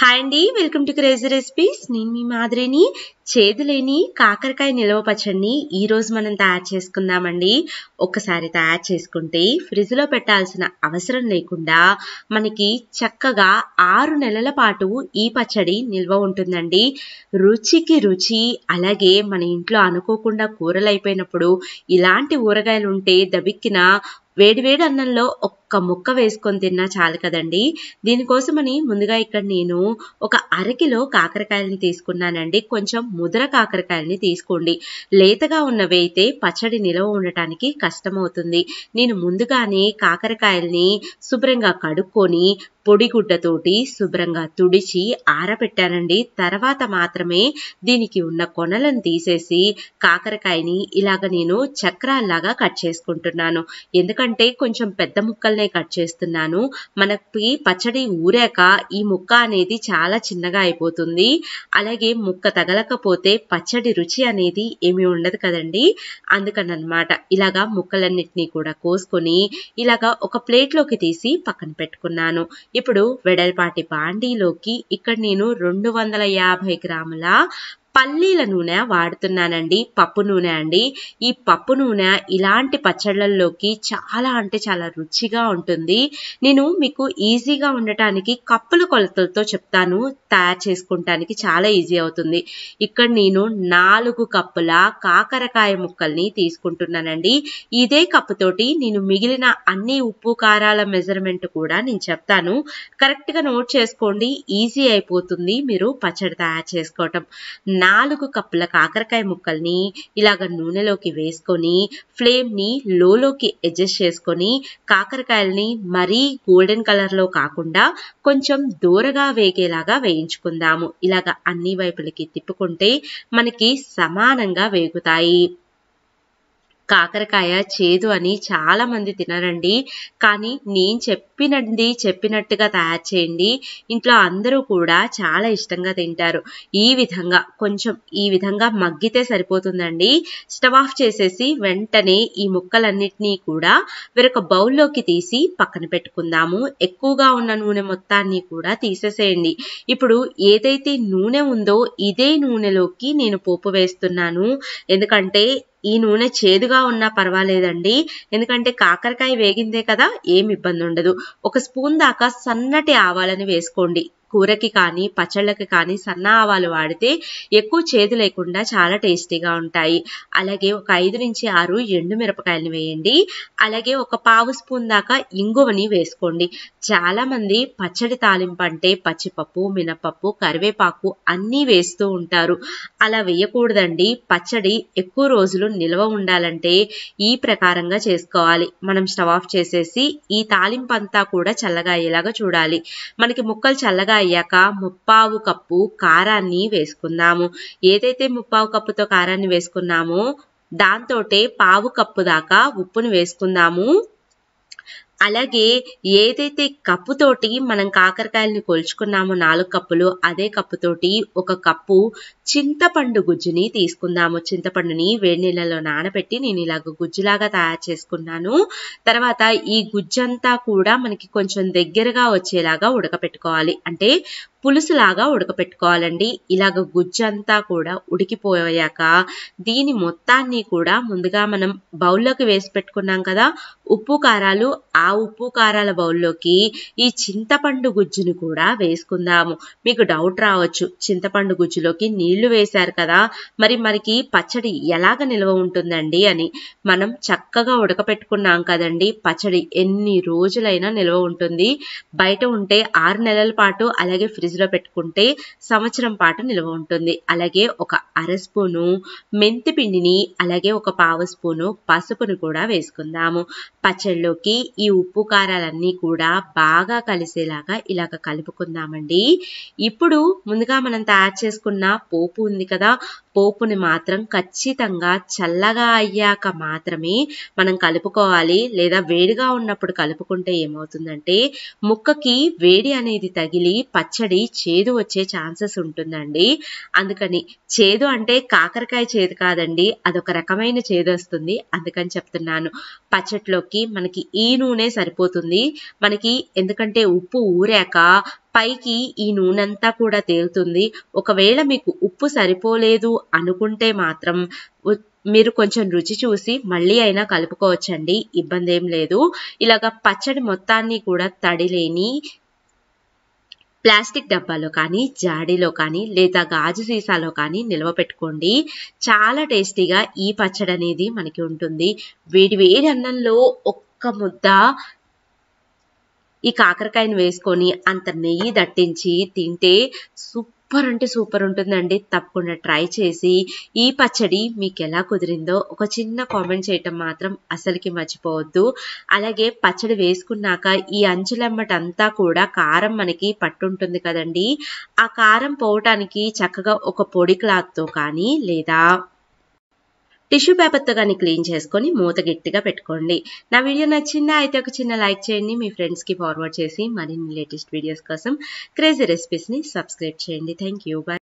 hi అండి welcome to crazy recipes నేను మీ మాదిరిని చేదులేని కాకరకాయ నిల్వ పచ్చడిని ఈరోజు మనం తయారు చేసుకుందామండి ఒకసారి తయారు చేసుకుంటే ఫ్రిడ్జ్లో పెట్టాల్సిన అవసరం లేకుండా మనకి చక్కగా ఆరు నెలల పాటు ఈ పచ్చడి నిల్వ ఉంటుందండి రుచికి రుచి అలాగే మన ఇంట్లో అనుకోకుండా కూరలు అయిపోయినప్పుడు ఇలాంటి ఊరగాయలు ఉంటే దబిక్కిన వేడివేడి అన్నంలో ఒక్క ముక్క వేసుకొని తిన్నా చాలు కదండి దీనికోసమని ముందుగా ఇక్కడ నేను ఒక అరకిలో కాకరకాయలని తీసుకున్నానండి కొంచెం ముదర కాకరకాయలని తీసుకోండి లేతగా ఉన్నవి అయితే పచ్చడి నిలవ ఉండటానికి కష్టమవుతుంది నేను ముందుగానే కాకరకాయల్ని శుభ్రంగా కడుక్కొని పొడిగుడ్డతోటి శుభ్రంగా తుడిచి ఆరబెట్టానండి తర్వాత మాత్రమే దీనికి ఉన్న కొనలను తీసేసి కాకరకాయని ఇలాగ నేను చక్రాల్లాగా కట్ చేసుకుంటున్నాను ఎందుకంటే కొంచెం పెద్ద ముక్కల్నే కట్ చేస్తున్నాను మనకి పచ్చడి ఊరాక ఈ ముక్క అనేది చాలా చిన్నగా అయిపోతుంది అలాగే ముక్క తగలకపోతే పచ్చడి రుచి అనేది ఏమీ ఉండదు కదండి అందుకనమాట ఇలాగా ముక్కలన్నింటినీ కూడా కోసుకొని ఇలాగా ఒక ప్లేట్లోకి తీసి పక్కన పెట్టుకున్నాను ఇప్పుడు వెడల్పాటి బాండీలోకి ఇక్కడ నేను రెండు వందల యాభై గ్రాముల పల్లీల నూనె వాడుతున్నానండి పప్పు నూనె అండి ఈ పప్పు నూనె ఇలాంటి పచ్చళ్ళల్లోకి చాలా అంటే చాలా రుచిగా ఉంటుంది నేను మీకు ఈజీగా ఉండటానికి కప్పుల కొలతలతో చెప్తాను తయారు చేసుకుంటానికి చాలా ఈజీ అవుతుంది ఇక్కడ నేను నాలుగు కప్పుల కాకరకాయ ముక్కల్ని తీసుకుంటున్నానండి ఇదే కప్పుతోటి నేను మిగిలిన అన్ని ఉప్పు కారాల మెజర్మెంట్ కూడా నేను చెప్తాను కరెక్ట్గా నోట్ చేసుకోండి ఈజీ అయిపోతుంది మీరు పచ్చడి తయారు చేసుకోవటం నాలుగు కప్పుల కాకరకాయ ముక్కల్ని ఇలాగ నూనెలోకి వేసుకొని ఫ్లేమ్ని లోలోకి అడ్జస్ట్ చేసుకొని కాకరకాయల్ని మరీ గోల్డెన్ కలర్లో కాకుండా కొంచెం దూరగా వేగేలాగా వేయించుకుందాము ఇలాగ అన్ని వైపులకి తిప్పుకుంటే మనకి సమానంగా వేగుతాయి కాకరకాయ చేదు అని చాలామంది తినరండి కానీ నేను చెప్పినది చెప్పినట్టుగా తయారు చేయండి ఇంట్లో అందరూ కూడా చాలా ఇష్టంగా తింటారు ఈ విధంగా కొంచెం ఈ విధంగా మగ్గితే సరిపోతుందండి స్టవ్ ఆఫ్ చేసేసి వెంటనే ఈ ముక్కలన్నిటినీ కూడా వేరొక బౌల్లోకి తీసి పక్కన పెట్టుకుందాము ఎక్కువగా ఉన్న నూనె మొత్తాన్ని కూడా తీసేసేయండి ఇప్పుడు ఏదైతే నూనె ఉందో ఇదే నూనెలోకి నేను పోపు వేస్తున్నాను ఎందుకంటే ఈ నూనె చేదుగా ఉన్నా పర్వాలేదండి ఎందుకంటే కాకరకాయ వేగిందే కదా ఏమి ఇబ్బంది ఉండదు ఒక స్పూన్ దాకా సన్నటి ఆవాలని వేసుకోండి కూరకి కానీ పచ్చళ్ళకి కానీ సన్న ఆవాలు వాడితే ఎక్కువ చేదు లేకుండా చాలా టేస్టీగా ఉంటాయి అలాగే ఒక ఐదు నుంచి ఆరు ఎండు మిరపకాయలను వేయండి అలాగే ఒక పావు స్పూన్ దాకా ఇంగువని వేసుకోండి చాలామంది పచ్చడి తాలింపు అంటే పచ్చిపప్పు మినపప్పు కరివేపాకు అన్నీ వేస్తూ ఉంటారు అలా వేయకూడదండి పచ్చడి ఎక్కువ రోజులు నిల్వ ఉండాలంటే ఈ ప్రకారంగా చేసుకోవాలి మనం స్టవ్ ఆఫ్ చేసేసి ఈ తాలింపు అంతా కూడా చల్లగా అయ్యేలాగా చూడాలి మనకి ముక్కలు చల్లగా అయ్యాక ముప్పావు కప్పు కారాన్ని వేసుకుందాము ఏదైతే ముప్పావు కప్పుతో కారాన్ని వేసుకున్నామో దాంతోటే పావు కప్పు దాకా ఉప్పును వేసుకుందాము అలాగే ఏదైతే కప్పుతోటి మనం కాకరకాయలను కొలుచుకున్నామో నాలుగు కప్పులు అదే కప్పుతోటి ఒక కప్పు చింతపండు గుజ్జుని తీసుకుందాము చింతపండుని వేడి నీళ్ళలో నానబెట్టి నేను ఇలాగ గుజ్జులాగా తయారు చేసుకున్నాను తర్వాత ఈ గుజ్జంతా కూడా మనకి కొంచెం దగ్గరగా వచ్చేలాగా ఉడకపెట్టుకోవాలి అంటే పులుసులాగా ఉడకపెట్టుకోవాలండి ఇలాగ గుజ్జంతా కూడా ఉడికిపోయాక దీని మొత్తాన్ని కూడా ముందుగా మనం బౌల్లోకి వేసి పెట్టుకున్నాం కదా ఉప్పు కారాలు ఆ ఉప్పు కారాల బౌల్లోకి ఈ చింతపండు గుజ్జును కూడా వేసుకుందాము మీకు డౌట్ రావచ్చు చింతపండు గుజ్జులోకి నీళ్లు వేశారు కదా మరి మనకి పచ్చడి ఎలాగ నిల్వ ఉంటుందండి అని మనం చక్కగా ఉడకపెట్టుకున్నాం కదండి పచ్చడి ఎన్ని రోజులైనా నిల్వ ఉంటుంది బయట ఉంటే ఆరు నెలల పాటు అలాగే ఫ్రిడ్జ్లో పెట్టుకుంటే సంవత్సరం పాటు నిల్వ ఉంటుంది అలాగే ఒక అర స్పూను మెంతి పిండిని అలాగే ఒక పావు స్పూను పసుపును కూడా వేసుకుందాము పచ్చళ్ళలోకి ఈ ఉప్పు కారాలన్నీ కూడా బాగా కలిసేలాగా ఇలాగ కలుపుకుందామండి ఇప్పుడు ముందుగా మనం తయారు చేసుకున్న పోపు ఉంది కదా పోపుని మాత్రం ఖచ్చితంగా చల్లగా అయ్యాక మాత్రమే మనం కలుపుకోవాలి లేదా వేడిగా ఉన్నప్పుడు కలుపుకుంటే ఏమవుతుందంటే ముక్కకి వేడి అనేది తగిలి పచ్చడి చేదు వచ్చే ఛాన్సెస్ ఉంటుందండి అందుకని చేదు అంటే కాకరకాయ చేదు కాదండి అదొక రకమైన చేదు వస్తుంది అందుకని చెప్తున్నాను పచ్చట్లోకి మనకి ఈ నూనె సరిపోతుంది మనకి ఎందుకంటే ఉప్పు ఊరాక పైకి ఈ నూనెంతా కూడా తేలుతుంది ఒకవేళ మీకు ఉప్పు సరిపోలేదు అనుకుంటే మాత్రం మీరు కొంచెం రుచి చూసి మళ్ళీ అయినా కలుపుకోవచ్చండి ఇబ్బంది ఏం లేదు ఇలాగ పచ్చడి మొత్తాన్ని కూడా తడిలేని ప్లాస్టిక్ డబ్బాలో కానీ జాడీలో కానీ లేదా గాజు సీసాలో కానీ నిల్వ పెట్టుకోండి చాలా టేస్టీగా ఈ పచ్చడి అనేది మనకి ఉంటుంది వేడి వేడి అన్నంలో ఒక్క ముద్ద ఈ కాకరకాయను వేసుకొని అంత నెయ్యి దట్టించి తింటే సూపర్ అంటే సూపర్ ఉంటుందండి తప్పకుండా ట్రై చేసి ఈ పచ్చడి మీకు ఎలా కుదిరిందో ఒక చిన్న కామెంట్ చేయటం మాత్రం అసలుకి మర్చిపోవద్దు అలాగే పచ్చడి వేసుకున్నాక ఈ అంచులమ్మటంతా కూడా కారం మనకి పట్టుంటుంది కదండి ఆ కారం పోవటానికి చక్కగా ఒక పొడి క్లాత్తో కానీ లేదా టిష్యూ పేపర్తో కానీ క్లీన్ చేసుకొని మూత గట్టిగా పెట్టుకోండి నా వీడియో నచ్చిందా అయితే ఒక చిన్న లైక్ చేయండి మీ ఫ్రెండ్స్కి ఫార్వర్డ్ చేసి మరిన్ని లేటెస్ట్ వీడియోస్ కోసం క్రేజీ రెసిపీస్ని సబ్స్క్రైబ్ చేయండి థ్యాంక్ యూ